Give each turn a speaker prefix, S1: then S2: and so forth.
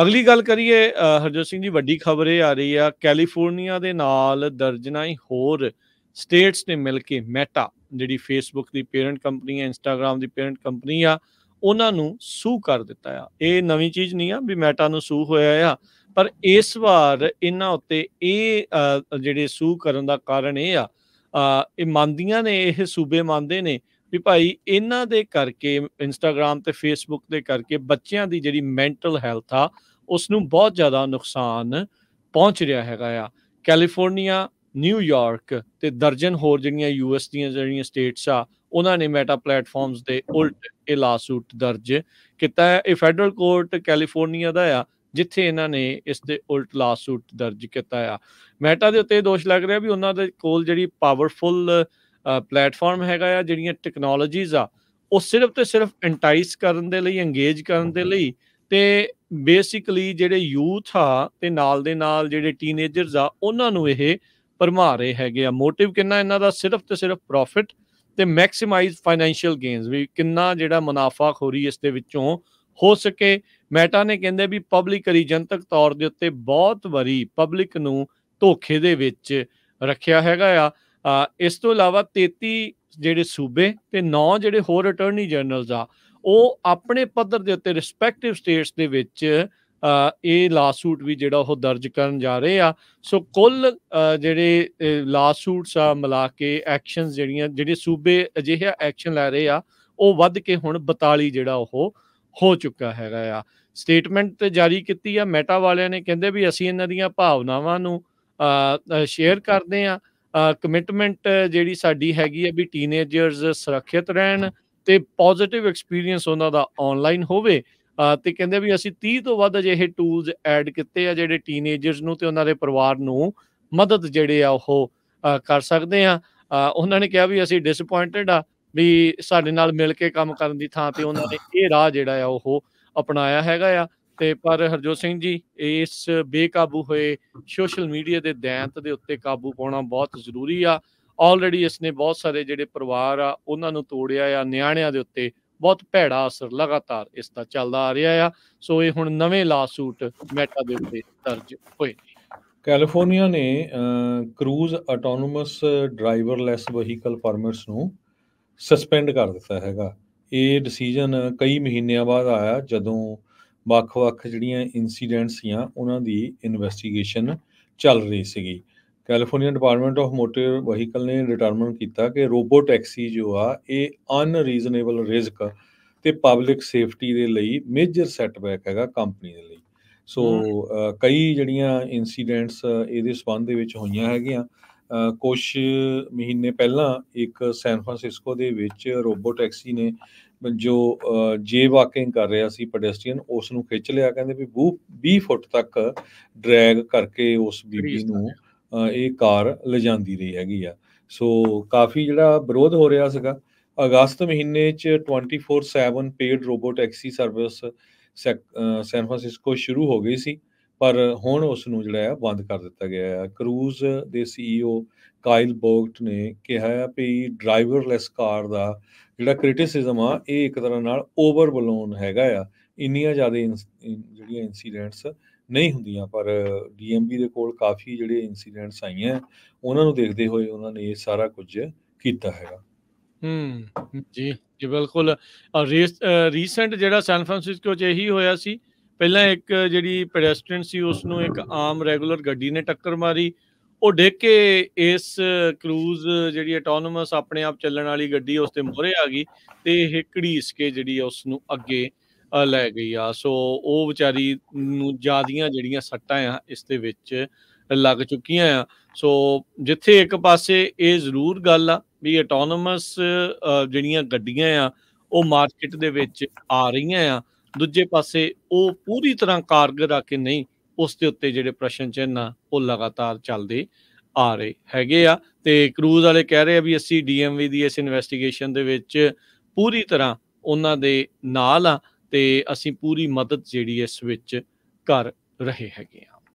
S1: ਅਗਲੀ ਗੱਲ ਕਰੀਏ ਹਰਜੋਤ ਸਿੰਘ ਜੀ ਵੱਡੀ ਖਬਰ ਇਹ ਆ ਰਹੀ ਆ ਕੈਲੀਫੋਰਨੀਆ ਦੇ ਨਾਲ ਦਰਜਨਾਂ ਹੀ ਹੋਰ ਸਟੇਟਸ ਨੇ ਮਿਲ ਕੇ ਮੈਟਾ ਜਿਹੜੀ ਫੇਸਬੁੱਕ ਦੀ ਪੇਰੈਂਟ ਕੰਪਨੀ ਹੈ ਇੰਸਟਾਗ੍ਰam ਦੀ ਪੇਰੈਂਟ ਕੰਪਨੀ ਆ ਉਹਨਾਂ ਨੂੰ ਸੂ ਕਰ ਦਿੱਤਾ ਆ ਇਹ ਨਵੀਂ ਚੀਜ਼ ਨਹੀਂ ਆ ਵੀ ਮੈਟਾ ਨੂੰ ਸੂ ਹੋਇਆ ਆ ਪਰ ਇਸ ਵਾਰ ਇਹਨਾਂ ਉੱਤੇ ਇਹ ਜਿਹੜੇ ਸੂ ਕਰਨ ਦਾ ਕਾਰਨ ਇਹ ਆ ਇਹ ਮੰਨਦੀਆਂ ਨੇ ਇਹ ਸੂਬੇ ਮੰਨਦੇ ਨੇ ਵੀ ਭਾਈ ਇਹਨਾਂ ਦੇ ਕਰਕੇ ਇੰਸਟਾਗ੍ਰam ਤੇ ਫੇਸਬੁੱਕ ਦੇ ਕਰਕੇ ਬੱਚਿਆਂ ਦੀ ਜਿਹੜੀ ਮੈਂਟਲ ਹੈਲਥ ਆ ਉਸ ਨੂੰ ਬਹੁਤ ਜ਼ਿਆਦਾ ਨੁਕਸਾਨ ਪਹੁੰਚ ਰਿਹਾ ਹੈਗਾ ਆ ਕੈਲੀਫੋਰਨੀਆ ਨਿਊਯਾਰਕ ਤੇ ਦਰਜਨ ਹੋਰ ਜਿਹੜੀਆਂ ਯੂਐਸ ਦੀਆਂ ਜਿਹੜੀਆਂ ਸਟੇਟਸ ਆ ਉਹਨਾਂ ਨੇ ਮੈਟਾ ਪਲੇਟਫਾਰਮਸ ਦੇ ਉਲਟ ਇਹ ਲਾਸੂਟ ਦਰਜ ਕੀਤਾ ਹੈ ਇਹ ਫੈਡਰਲ ਕੋਰਟ ਕੈਲੀਫੋਰਨੀਆ ਦਾ ਆ ਜਿੱਥੇ ਇਹਨਾਂ ਨੇ ਇਸ ਦੇ ਉਲਟ ਲਾਸੂਟ ਦਰਜ ਕੀਤਾ ਆ ਮੈਟਾ ਦੇ ਉੱਤੇ ਦੋਸ਼ ਲੱਗ ਰਿਹਾ ਵੀ ਉਹਨਾਂ ਦੇ ਕੋਲ ਜਿਹੜੀ ਪਾਵਰਫੁਲ ਪਲੇਟਫਾਰਮ ਹੈਗਾ ਆ ਜਿਹੜੀਆਂ ਟੈਕਨੋਲੋਜੀਜ਼ ਆ ਉਹ ਸਿਰਫ ਤੇ ਸਿਰਫ ਐਂਟਾਈਸ ਕਰਨ ਦੇ ਲਈ ਇੰਗੇਜ ਕਰਨ ਦੇ ਲਈ ਤੇ ਬੇਸਿਕਲੀ ਜਿਹੜੇ ਯੂਥ ਆ ਤੇ ਨਾਲ ਦੇ ਨਾਲ ਜਿਹੜੇ ਟੀਨੇਜਰਸ ਆ ਉਹਨਾਂ ਨੂੰ ਇਹ ਪਰਮਾ ਰਹੇ ਹੈਗੇ ਆ ਮੋਟਿਵ ਕਿੰਨਾ ਇਹਨਾਂ ਦਾ ਸਿਰਫ ਤੇ ਸਿਰਫ ਪ੍ਰੋਫਿਟ ਤੇ ਮੈਕਸਿਮਾਈਜ਼ ਫਾਈਨੈਂਸ਼ੀਅਲ ਗੇਨਸ ਵੀ ਕਿੰਨਾ ਜਿਹੜਾ ਮੁਨਾਫਾ ਖੋਰੀ ਇਸ ਦੇ ਵਿੱਚੋਂ ਹੋ ਸਕੇ ਮੈਟਾ ਨੇ ਕਹਿੰਦੇ ਵੀ ਪਬਲਿਕਲੀ ਜਨਤਕ ਤੌਰ ਦੇ ਉੱਤੇ ਬਹੁਤ ਵਾਰੀ ਪਬਲਿਕ ਨੂੰ ਧੋਖੇ ਦੇ ਵਿੱਚ ਰੱਖਿਆ ਹੈਗਾ ਆ ਇਸ ਤੋਂ ਇਲਾਵਾ 33 ਜਿਹੜੇ ਸੂਬੇ ਤੇ 9 ਜਿਹੜੇ ਹੋਰ ਅਟਾਰਨੀ ਜਨਰਲਸ ਆ ਉਹ ਆਪਣੇ ਪੱਧਰ ਦੇ ਉੱਤੇ ਰਿਸਪੈਕਟਿਵ ਸਟੇਟਸ ਦੇ ਵਿੱਚ ਇਹ ਲਾਸੂਟ ਵੀ ਜਿਹੜਾ ਉਹ ਦਰਜ ਕਰਨ ਜਾ ਰਹੇ ਆ ਸੋ ਕੁੱਲ ਜਿਹੜੇ ਲਾਸੂਟਸ ਆ ਮਿਲਾ ਕੇ ਐਕਸ਼ਨਸ ਜਿਹੜੀਆਂ ਜਿਹੜੇ ਸੂਬੇ ਅਜਿਹੇ ਐਕਸ਼ਨ ਲੈ ਰਹੇ ਆ ਉਹ ਵੱਧ ਕੇ ਹੁਣ 42 ਜਿਹੜਾ ਉਹ ਹੋ ਚੁੱਕਾ ਹੈਗਾ ਆ ਸਟੇਟਮੈਂਟ ਤੇ ਜਾਰੀ ਕੀਤੀ ਆ ਮੈਟਾ ਵਾਲਿਆਂ ਨੇ ਕਹਿੰਦੇ ਵੀ ਅਸੀਂ ਇਹਨਾਂ ਦੀਆਂ ਭਾਵਨਾਵਾਂ ਨੂੰ ਸ਼ੇਅਰ ਕਰਦੇ ਆ ਕਮਿਟਮੈਂਟ ਜਿਹੜੀ ਸਾਡੀ ਹੈਗੀ ਹੈ ਵੀ ਟੀਨੇਜਰਸ ਸੁਰੱਖਿਅਤ ਰਹਿਣ ਤੇ ਪੋਜ਼ਿਟਿਵ ਐਕਸਪੀਰੀਅੰਸ ਉਹਨਾਂ ਦਾ ਆਨਲਾਈਨ ਹੋਵੇ ਤੇ ਕਹਿੰਦੇ ਵੀ ਅਸੀਂ 30 ਤੋਂ ਵੱਧ ਅਜਿਹੇ ਟੂਲਸ ਐਡ ਕੀਤੇ ਆ ਜਿਹੜੇ ਟੀਨੇਜਰਸ ਨੂੰ ਤੇ ਉਹਨਾਂ ਦੇ ਪਰਿਵਾਰ ਨੂੰ ਮਦਦ ਜਿਹੜੇ ਆ ਉਹ ਕਰ ਸਕਦੇ ਆ ਉਹਨਾਂ ਨੇ ਕਿਹਾ ਵੀ ਅਸੀਂ ਡਿਸਪਾਇੰਟਡ ਆ ਵੀ ਸਾਡੇ ਨਾਲ ਮਿਲ ਕੇ ਕੰਮ ਕਰਨ ਦੀ ਥਾਂ ਤੇ ਉਹਨਾਂ ਨੇ ਇਹ ਰਾਹ ਜਿਹੜਾ ਆ ਉਹ ਅਪਣਾਇਆ ਹੈਗਾ ਆ ਤੇ ਪਰ ਹਰਜੋਤ ਸਿੰਘ ਜੀ ਇਸ ਬੇਕਾਬੂ ਹੋਏ ਸੋਸ਼ਲ ਮੀਡੀਆ ਦੇ ਦੈਂਤ ਦੇ ਉੱਤੇ ਕਾਬੂ ਪਾਉਣਾ ਬਹੁਤ ਜ਼ਰੂਰੀ ਆ ਆਲਰੇਡੀ ਇਸ ਨੇ ਬਹੁਤ ਸਾਰੇ ਜਿਹੜੇ ਪਰਿਵਾਰ ਆ ਉਹਨਾਂ ਨੂੰ ਤੋੜਿਆ ਆ ਨਿਆਣਿਆਂ ਦੇ ਉੱਤੇ ਬਹੁਤ ਭੈੜਾ ਅਸਰ ਲਗਾਤਾਰ ਇਸ ਦਾ ਚੱਲਦਾ ਆ ਰਿਹਾ ਆ ਸੋ ਇਹ ਹੁਣ ਨਵੇਂ ਲਾਸੂਟ ਮੈਟਾ ਦੇ ਉੱਤੇ ਦਰਜ ਹੋਏ
S2: ਕੈਲੀਫੋਰਨੀਆ ਨੇ Cruise autonomous driverless vehicle permits ਨੂੰ ਸਸਪੈਂਡ ਕਰ ਦਿੱਤਾ ਹੈਗਾ ਇਹ ਡਿਸੀਜਨ ਕਈ ਮਹੀਨਿਆਂ ਬਾਅਦ ਆਇਆ ਜਦੋਂ ਵੱਖ-ਵੱਖ ਜਿਹੜੀਆਂ ਇਨਸੀਡੈਂਟਸ ਆ ਉਹਨਾਂ ਦੀ ਇਨਵੈਸਟੀਗੇਸ਼ਨ ਚੱਲ ਰਹੀ ਸੀਗੀ California department of motor vehicle ਨੇ ਡਿਟਰਮਨ ਕੀਤਾ ਕਿ ਰੋਬੋ ਟੈਕਸੀ ਜੋ ਆ ਇਹ ਅਨਰੀਜ਼ਨੇਬਲ ਰਿਸਕ ਤੇ ਪਬਲਿਕ ਸੇਫਟੀ ਦੇ ਲਈ ਮੇਜਰ ਸੈਟਬੈਕ ਹੈਗਾ ਕੰਪਨੀ ਦੇ ਲਈ ਸੋ ਕਈ ਜਿਹੜੀਆਂ ਇਨਸੀਡੈਂਟਸ ਇਹਦੇ ਸਬੰਧ ਦੇ ਵਿੱਚ ਹੋਈਆਂ ਹੈਗੀਆਂ ਕੁਝ ਮਹੀਨੇ ਪਹਿਲਾਂ ਇੱਕ ਸੈਨ ਫਰਾਂਸਿਸਕੋ ਦੇ ਵਿੱਚ ਰੋਬੋ ਟੈਕਸੀ ਨੇ ਜੋ ਜੇ ਵਾਕਿੰਗ ਕਰ ਰਿਹਾ ਸੀ ਪੈਡੈਸਟ੍ਰੀਅਨ ਉਸ ਨੂੰ ਖਿੱਚ ਲਿਆ ਕਹਿੰਦੇ ਵੀ 20 ਫੁੱਟ ਤੱਕ ਡਰੈਗ ਕਰਕੇ ਉਸ ਬੀਬੀ ਨੂੰ ਇਹ ਕਾਰ ਲਿਜਾਂਦੀ ਰਹੀ ਹੈਗੀ ਆ ਸੋ ਕਾਫੀ ਜਿਹੜਾ ਵਿਰੋਧ ਹੋ ਰਿਹਾ ਸੀਗਾ ਅਗਸਤ ਮਹੀਨੇ ਚ 24/7 paid robo taxi service San Francisco ਸ਼ੁਰੂ ਹੋ ਗਈ ਸੀ ਪਰ ਹੁਣ ਉਸ ਨੂੰ ਜਿਹੜਾ ਹੈ ਬੰਦ ਕਰ ਦਿੱਤਾ ਗਿਆ ਹੈ ਕਰੂਜ਼ ਦੇ ਸੀਈਓ e ਕਾਇਲ ਬੋਗਟ ਨੇ ਕਿਹਾ ਹੈ ਕਿ ਡਰਾਈਵਰਲੈਸ ਕਾਰ ਦਾ ਜਿਹੜਾ ਕ੍ਰਿਟਿਸਿਜ਼ਮ ਆ ਇਹ ਇੱਕ ਤਰ੍ਹਾਂ ਨਾਲ ਓਵਰ ਬਲੂਨ ਹੈਗਾ ਆ ਇੰਨੀਆਂ ਜ਼ਿਆਦਾ ਜਿਹੜੀਆਂ ਇਨਸੀਡੈਂਟਸ ਨਹੀਂ ਹੁੰਦੀਆਂ ਪਰ ਡੀਐਮਬੀ ਦੇ ਕੋਲ ਕਾਫੀ ਜਿਹੜੇ ਇਨਸੀਡੈਂਟਸ ਆਈਆਂ ਉਹਨਾਂ ਨੂੰ ਦੇਖਦੇ ਹੋਏ ਉਹਨਾਂ ਨੇ ਇਹ ਸਾਰਾ ਕੁਝ ਕੀਤਾ ਹੈਗਾ
S1: ਹੂੰ ਜੀ ਜੀ ਬਿਲਕੁਲ ਰੀਸੈਂਟ ਜਿਹੜਾ ਸੈਨ ਫਰਾਂਸਿਸਕੋ 'ਚ ਇਹੀ ਹੋਇਆ ਸੀ ਪਹਿਲਾਂ ਇੱਕ ਜਿਹੜੀ ਪੈਡੈਸਟ੍ਰੀਅਨ ਸੀ ਉਸ ਨੂੰ ਇੱਕ ਆਮ ਰੈਗੂਲਰ ਗੱਡੀ ਨੇ ਟੱਕਰ ਮਾਰੀ ਉਹ ਡਿੱਗ ਕੇ ਇਸ ਕਰੂਜ਼ ਜਿਹੜੀ ਆਟੋਨੋਮਸ ਆਪਣੇ ਆਪ ਚੱਲਣ ਵਾਲੀ ਗੱਡੀ ਉਸ ਤੇ ਮੋਰੇ ਆ ਗਈ ਤੇ ਇਹ ਇਸ ਕੇ ਜਿਹੜੀ ਉਸ ਨੂੰ ਅੱਗੇ ਲੈ ਗਈ ਆ ਸੋ ਉਹ ਵਿਚਾਰੀ ਨੂੰ ਜਿਆਦੀਆਂ ਜਿਹੜੀਆਂ ਸੱਟਾਂ ਆ ਇਸ ਦੇ ਵਿੱਚ ਲੱਗ ਚੁੱਕੀਆਂ ਆ ਸੋ ਜਿੱਥੇ ਇੱਕ ਪਾਸੇ ਇਹ ਜ਼ਰੂਰ ਗੱਲ ਆ ਵੀ ਆਟੋਨੋਮਸ ਜਿਹੜੀਆਂ ਗੱਡੀਆਂ ਆ ਉਹ ਮਾਰਕੀਟ ਦੇ ਵਿੱਚ ਆ ਰਹੀਆਂ ਆ ਦੂਜੇ ਪਾਸੇ ਉਹ ਪੂਰੀ ਤਰ੍ਹਾਂ ਕਾਰਗਰ ਆ ਕੇ ਨਹੀਂ ਉਸ ਦੇ ਉੱਤੇ ਜਿਹੜੇ ਪ੍ਰਸ਼ਨ ਚਿੰਨ ਆ ਉਹ ਲਗਾਤਾਰ ਚੱਲਦੇ ਆ ਰਹੇ ਹੈਗੇ ਆ ਤੇ ਕਰੂਜ਼ ਵਾਲੇ ਕਹਿ ਰਹੇ ਆ ਵੀ ਅਸੀਂ ਡੀਐਮਵੀ ਦੀ ਇਸ ਇਨਵੈਸਟੀਗੇਸ਼ਨ ਦੇ ਵਿੱਚ ਪੂਰੀ ਤਰ੍ਹਾਂ ਉਹਨਾਂ ਦੇ ਨਾਲ ਆ ਤੇ ਅਸੀਂ ਪੂਰੀ ਮਦਦ ਜਿਹੜੀ ਇਸ ਵਿੱਚ ਕਰ ਰਹੇ ਹੈਗੇ ਆ